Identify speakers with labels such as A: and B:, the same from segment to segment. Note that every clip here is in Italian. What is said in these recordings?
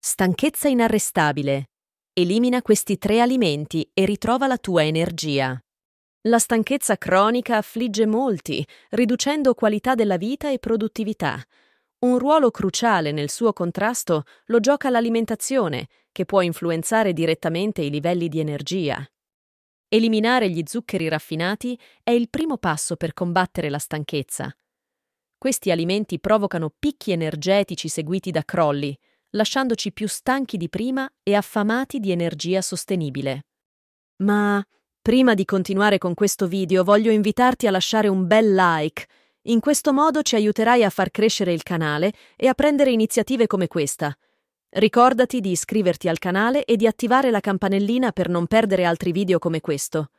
A: Stanchezza inarrestabile. Elimina questi tre alimenti e ritrova la tua energia. La stanchezza cronica affligge molti, riducendo qualità della vita e produttività. Un ruolo cruciale nel suo contrasto lo gioca l'alimentazione, che può influenzare direttamente i livelli di energia. Eliminare gli zuccheri raffinati è il primo passo per combattere la stanchezza. Questi alimenti provocano picchi energetici seguiti da crolli, lasciandoci più stanchi di prima e affamati di energia sostenibile. Ma prima di continuare con questo video voglio invitarti a lasciare un bel like. In questo modo ci aiuterai a far crescere il canale e a prendere iniziative come questa. Ricordati di iscriverti al canale e di attivare la campanellina per non perdere altri video come questo.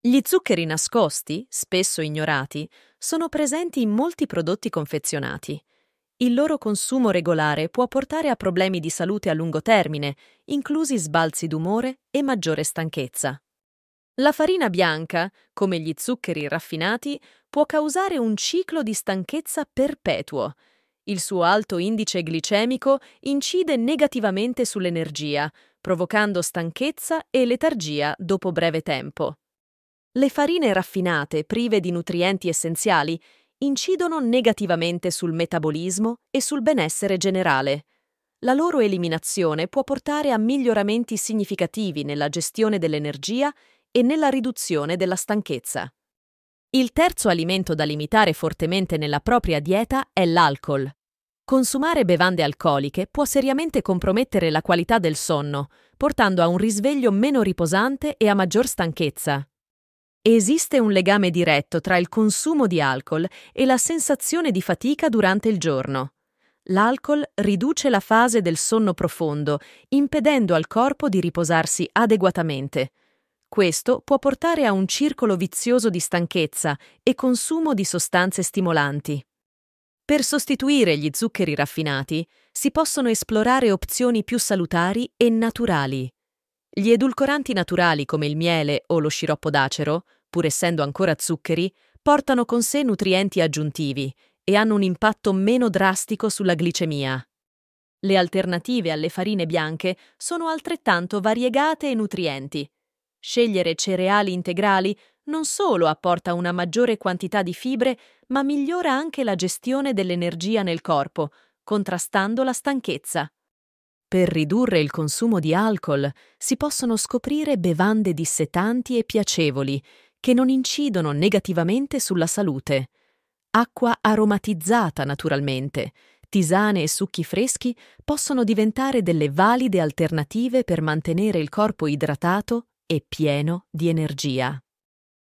A: Gli zuccheri nascosti, spesso ignorati, sono presenti in molti prodotti confezionati. Il loro consumo regolare può portare a problemi di salute a lungo termine, inclusi sbalzi d'umore e maggiore stanchezza. La farina bianca, come gli zuccheri raffinati, può causare un ciclo di stanchezza perpetuo. Il suo alto indice glicemico incide negativamente sull'energia, provocando stanchezza e letargia dopo breve tempo. Le farine raffinate, prive di nutrienti essenziali, incidono negativamente sul metabolismo e sul benessere generale. La loro eliminazione può portare a miglioramenti significativi nella gestione dell'energia e nella riduzione della stanchezza. Il terzo alimento da limitare fortemente nella propria dieta è l'alcol. Consumare bevande alcoliche può seriamente compromettere la qualità del sonno, portando a un risveglio meno riposante e a maggior stanchezza. Esiste un legame diretto tra il consumo di alcol e la sensazione di fatica durante il giorno. L'alcol riduce la fase del sonno profondo, impedendo al corpo di riposarsi adeguatamente. Questo può portare a un circolo vizioso di stanchezza e consumo di sostanze stimolanti. Per sostituire gli zuccheri raffinati si possono esplorare opzioni più salutari e naturali. Gli edulcoranti naturali come il miele o lo sciroppo d'acero, pur essendo ancora zuccheri, portano con sé nutrienti aggiuntivi e hanno un impatto meno drastico sulla glicemia. Le alternative alle farine bianche sono altrettanto variegate e nutrienti. Scegliere cereali integrali non solo apporta una maggiore quantità di fibre, ma migliora anche la gestione dell'energia nel corpo, contrastando la stanchezza. Per ridurre il consumo di alcol si possono scoprire bevande dissetanti e piacevoli che non incidono negativamente sulla salute. Acqua aromatizzata naturalmente, tisane e succhi freschi possono diventare delle valide alternative per mantenere il corpo idratato e pieno di energia.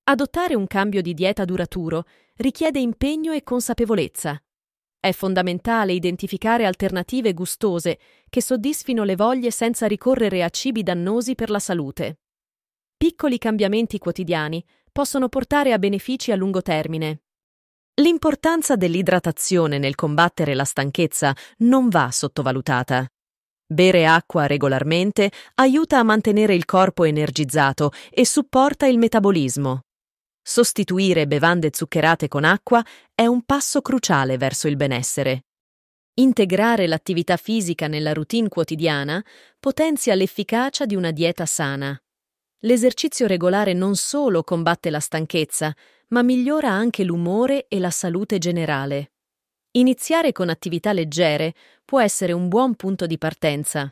A: Adottare un cambio di dieta duraturo richiede impegno e consapevolezza. È fondamentale identificare alternative gustose che soddisfino le voglie senza ricorrere a cibi dannosi per la salute. Piccoli cambiamenti quotidiani possono portare a benefici a lungo termine. L'importanza dell'idratazione nel combattere la stanchezza non va sottovalutata. Bere acqua regolarmente aiuta a mantenere il corpo energizzato e supporta il metabolismo. Sostituire bevande zuccherate con acqua è un passo cruciale verso il benessere. Integrare l'attività fisica nella routine quotidiana potenzia l'efficacia di una dieta sana. L'esercizio regolare non solo combatte la stanchezza, ma migliora anche l'umore e la salute generale. Iniziare con attività leggere può essere un buon punto di partenza.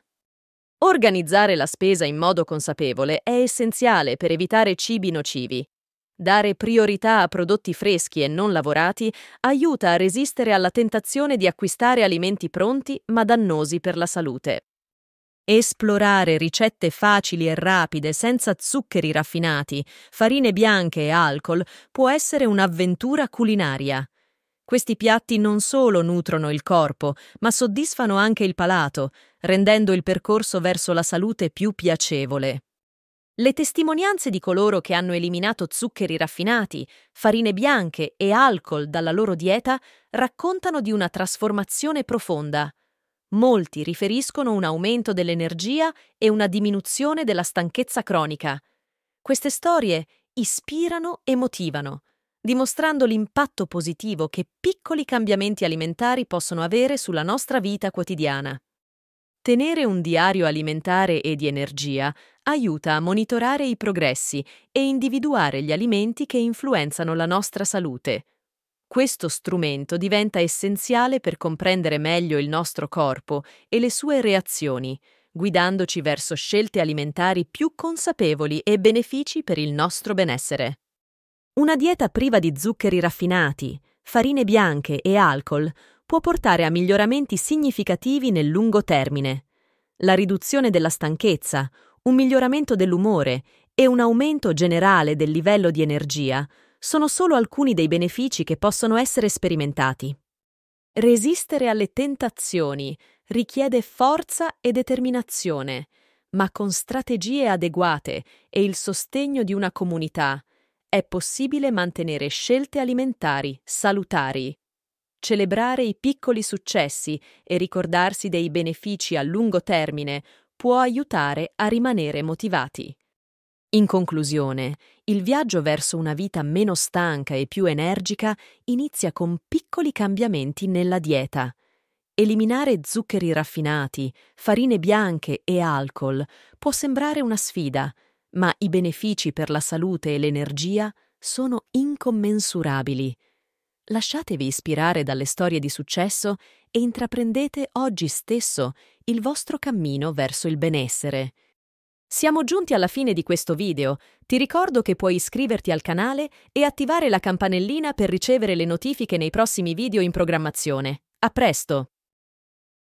A: Organizzare la spesa in modo consapevole è essenziale per evitare cibi nocivi Dare priorità a prodotti freschi e non lavorati aiuta a resistere alla tentazione di acquistare alimenti pronti ma dannosi per la salute. Esplorare ricette facili e rapide senza zuccheri raffinati, farine bianche e alcol può essere un'avventura culinaria. Questi piatti non solo nutrono il corpo, ma soddisfano anche il palato, rendendo il percorso verso la salute più piacevole. Le testimonianze di coloro che hanno eliminato zuccheri raffinati, farine bianche e alcol dalla loro dieta raccontano di una trasformazione profonda. Molti riferiscono un aumento dell'energia e una diminuzione della stanchezza cronica. Queste storie ispirano e motivano, dimostrando l'impatto positivo che piccoli cambiamenti alimentari possono avere sulla nostra vita quotidiana. Tenere un diario alimentare e di energia aiuta a monitorare i progressi e individuare gli alimenti che influenzano la nostra salute. Questo strumento diventa essenziale per comprendere meglio il nostro corpo e le sue reazioni, guidandoci verso scelte alimentari più consapevoli e benefici per il nostro benessere. Una dieta priva di zuccheri raffinati, farine bianche e alcol può portare a miglioramenti significativi nel lungo termine, la riduzione della stanchezza, un miglioramento dell'umore e un aumento generale del livello di energia sono solo alcuni dei benefici che possono essere sperimentati. Resistere alle tentazioni richiede forza e determinazione, ma con strategie adeguate e il sostegno di una comunità è possibile mantenere scelte alimentari salutari Celebrare i piccoli successi e ricordarsi dei benefici a lungo termine può aiutare a rimanere motivati. In conclusione, il viaggio verso una vita meno stanca e più energica inizia con piccoli cambiamenti nella dieta. Eliminare zuccheri raffinati, farine bianche e alcol può sembrare una sfida, ma i benefici per la salute e l'energia sono incommensurabili. Lasciatevi ispirare dalle storie di successo e intraprendete oggi stesso il vostro cammino verso il benessere. Siamo giunti alla fine di questo video. Ti ricordo che puoi iscriverti al canale e attivare la campanellina per ricevere le notifiche nei prossimi video in programmazione. A presto!